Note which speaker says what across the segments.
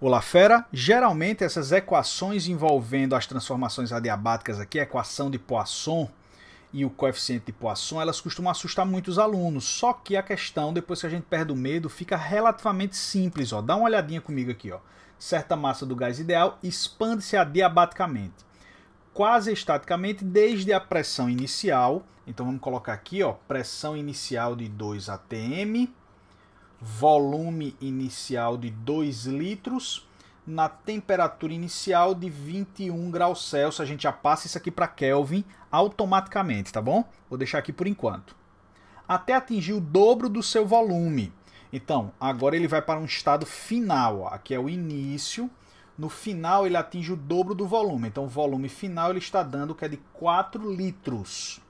Speaker 1: Olá, fera! Geralmente essas equações envolvendo as transformações adiabáticas aqui, a equação de Poisson e o coeficiente de Poisson, elas costumam assustar muitos alunos. Só que a questão, depois que a gente perde o medo, fica relativamente simples. Ó. Dá uma olhadinha comigo aqui. Ó. Certa massa do gás ideal expande-se adiabaticamente, quase estaticamente, desde a pressão inicial. Então vamos colocar aqui, ó, pressão inicial de 2 atm volume inicial de 2 litros na temperatura inicial de 21 graus Celsius. A gente já passa isso aqui para Kelvin automaticamente, tá bom? Vou deixar aqui por enquanto. Até atingir o dobro do seu volume. Então, agora ele vai para um estado final. Ó. Aqui é o início. No final, ele atinge o dobro do volume. Então, o volume final ele está dando que é de 4 litros.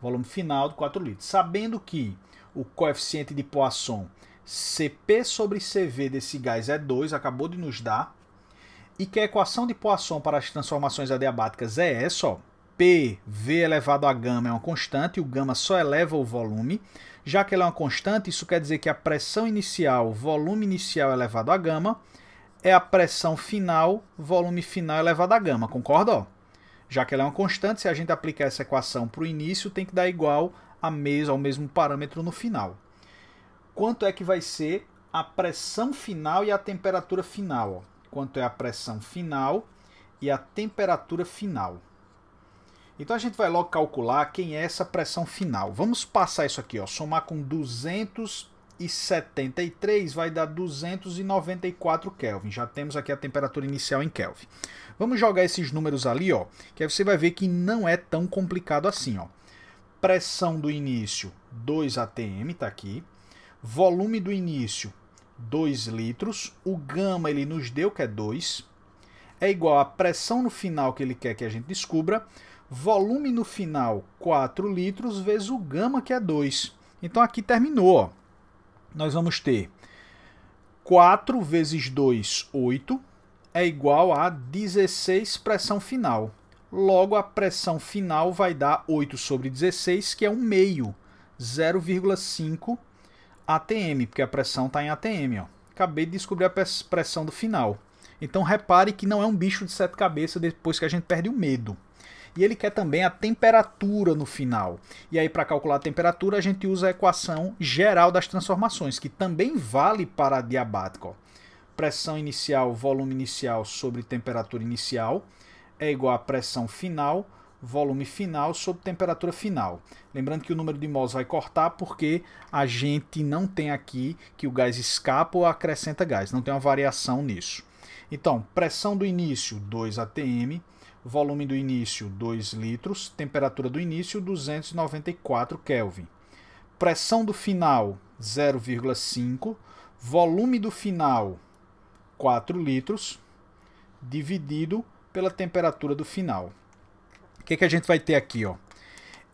Speaker 1: Volume final de 4 litros. Sabendo que o coeficiente de Poisson Cp sobre Cv desse gás é 2, acabou de nos dar, e que a equação de Poisson para as transformações adiabáticas é essa, ó, PV elevado a gama é uma constante, o gama só eleva o volume. Já que ela é uma constante, isso quer dizer que a pressão inicial, volume inicial elevado a gama, é a pressão final, volume final elevado a gama, concorda? Ó? Já que ela é uma constante, se a gente aplicar essa equação para o início, tem que dar igual a mes ao mesmo parâmetro no final quanto é que vai ser a pressão final e a temperatura final. Ó. Quanto é a pressão final e a temperatura final. Então a gente vai logo calcular quem é essa pressão final. Vamos passar isso aqui, ó, somar com 273 vai dar 294 Kelvin. Já temos aqui a temperatura inicial em Kelvin. Vamos jogar esses números ali, ó, que aí você vai ver que não é tão complicado assim, ó. Pressão do início, 2 atm, está aqui. Volume do início, 2 litros. O gama ele nos deu que é 2. É igual a pressão no final que ele quer que a gente descubra. Volume no final, 4 litros, vezes o gama que é 2. Então aqui terminou. Ó. Nós vamos ter 4 vezes 2, 8, é igual a 16 pressão final. Logo, a pressão final vai dar 8 sobre 16, que é um meio, 0,5 ATM, porque a pressão está em ATM. Ó. Acabei de descobrir a pressão do final. Então repare que não é um bicho de sete cabeças depois que a gente perde o medo. E ele quer também a temperatura no final. E aí para calcular a temperatura a gente usa a equação geral das transformações, que também vale para a diabática. Ó. Pressão inicial, volume inicial sobre temperatura inicial é igual a pressão final volume final sob temperatura final. Lembrando que o número de mols vai cortar porque a gente não tem aqui que o gás escapa ou acrescenta gás, não tem uma variação nisso. Então, pressão do início 2 atm, volume do início 2 litros, temperatura do início 294 Kelvin. Pressão do final 0,5, volume do final 4 litros dividido pela temperatura do final que, que a gente vai ter aqui? Ó?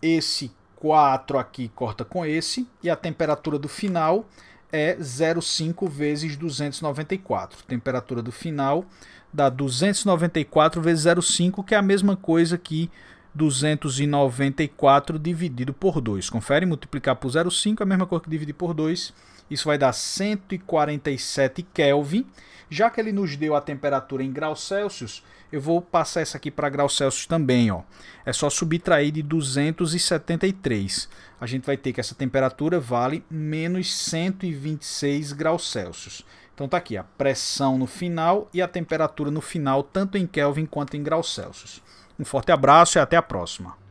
Speaker 1: Esse 4 aqui corta com esse, e a temperatura do final é 0,5 vezes 294. Temperatura do final dá 294 vezes 0,5, que é a mesma coisa que 294 dividido por 2. Confere, multiplicar por 0,5 é a mesma coisa que dividir por 2. Isso vai dar 147 Kelvin. Já que ele nos deu a temperatura em graus Celsius, eu vou passar essa aqui para graus Celsius também. Ó. É só subtrair de 273. A gente vai ter que essa temperatura vale menos 126 graus Celsius. Então tá aqui a pressão no final e a temperatura no final, tanto em Kelvin quanto em graus Celsius. Um forte abraço e até a próxima.